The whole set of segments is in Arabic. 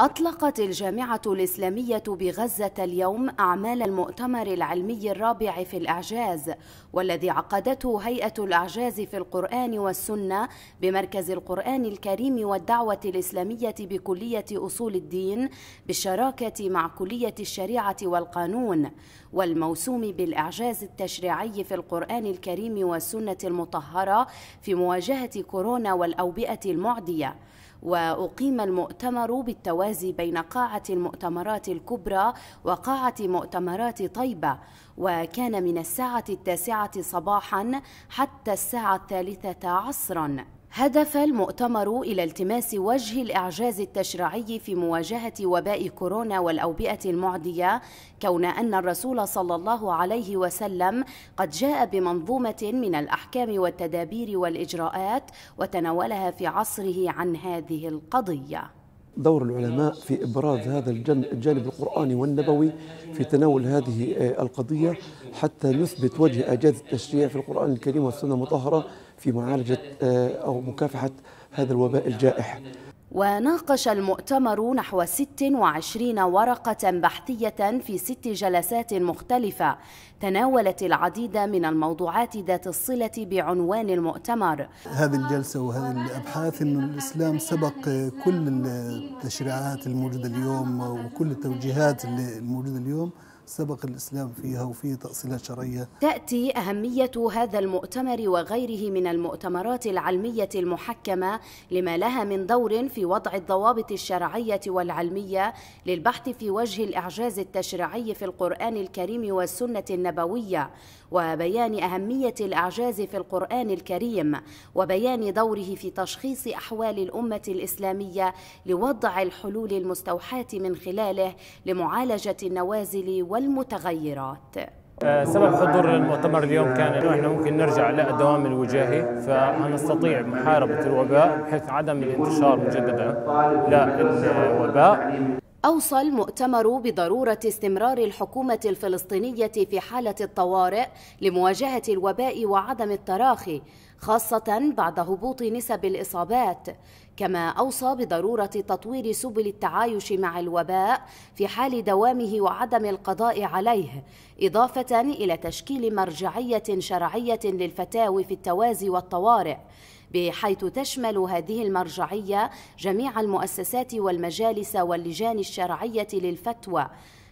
أطلقت الجامعة الإسلامية بغزة اليوم أعمال المؤتمر العلمي الرابع في الإعجاز والذي عقدته هيئة الإعجاز في القرآن والسنة بمركز القرآن الكريم والدعوة الإسلامية بكلية أصول الدين بالشراكة مع كلية الشريعة والقانون والموسوم بالإعجاز التشريعي في القرآن الكريم والسنة المطهرة في مواجهة كورونا والأوبئة المعدية وأقيم المؤتمر بالتوازي بين قاعة المؤتمرات الكبرى وقاعة مؤتمرات طيبة وكان من الساعة التاسعة صباحا حتى الساعة الثالثة عصرا هدف المؤتمر إلى التماس وجه الإعجاز التشريعي في مواجهة وباء كورونا والأوبئة المعدية كون أن الرسول صلى الله عليه وسلم قد جاء بمنظومة من الأحكام والتدابير والإجراءات وتناولها في عصره عن هذه القضية دور العلماء في إبراز هذا الجانب القرآني والنبوي في تناول هذه آه، القضية حتى نثبت وجه إعجاز التشريع في القرآن الكريم والسنة المطهرة في معالجة آه، أو مكافحة هذا الوباء الجائح وناقش المؤتمر نحو 26 ورقة بحثية في ست جلسات مختلفة تناولت العديد من الموضوعات ذات الصلة بعنوان المؤتمر هذه الجلسة وهذه الأبحاث أن الإسلام سبق كل التشريعات الموجودة اليوم وكل التوجيهات الموجودة اليوم سبق الإسلام فيها وفيه تأصيلات شرعية تأتي أهمية هذا المؤتمر وغيره من المؤتمرات العلمية المحكمة لما لها من دور في وضع الضوابط الشرعية والعلمية للبحث في وجه الإعجاز التشريعي في القرآن الكريم والسنة النبوية وبيان أهمية الإعجاز في القرآن الكريم وبيان دوره في تشخيص أحوال الأمة الإسلامية لوضع الحلول المستوحاة من خلاله لمعالجة النوازل والمتغيرات آه، سبب حضور المؤتمر اليوم كان انه احنا ممكن نرجع للدوام الوجاهي فهنستطيع محاربه الوباء بحيث عدم الانتشار مجددا للوباء أوصى المؤتمر بضرورة استمرار الحكومة الفلسطينية في حالة الطوارئ لمواجهة الوباء وعدم التراخي، خاصة بعد هبوط نسب الإصابات، كما أوصى بضرورة تطوير سبل التعايش مع الوباء في حال دوامه وعدم القضاء عليه، إضافة إلى تشكيل مرجعية شرعية للفتاوي في التوازي والطوارئ. بحيث تشمل هذه المرجعية جميع المؤسسات والمجالس واللجان الشرعية للفتوى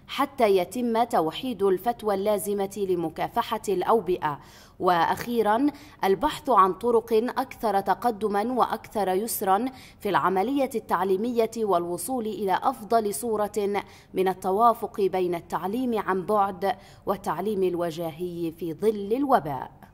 حتى يتم توحيد الفتوى اللازمة لمكافحة الأوبئة واخيرا البحث عن طرق اكثر تقدما واكثر يسرا في العمليه التعليميه والوصول الى افضل صوره من التوافق بين التعليم عن بعد والتعليم الوجاهي في ظل الوباء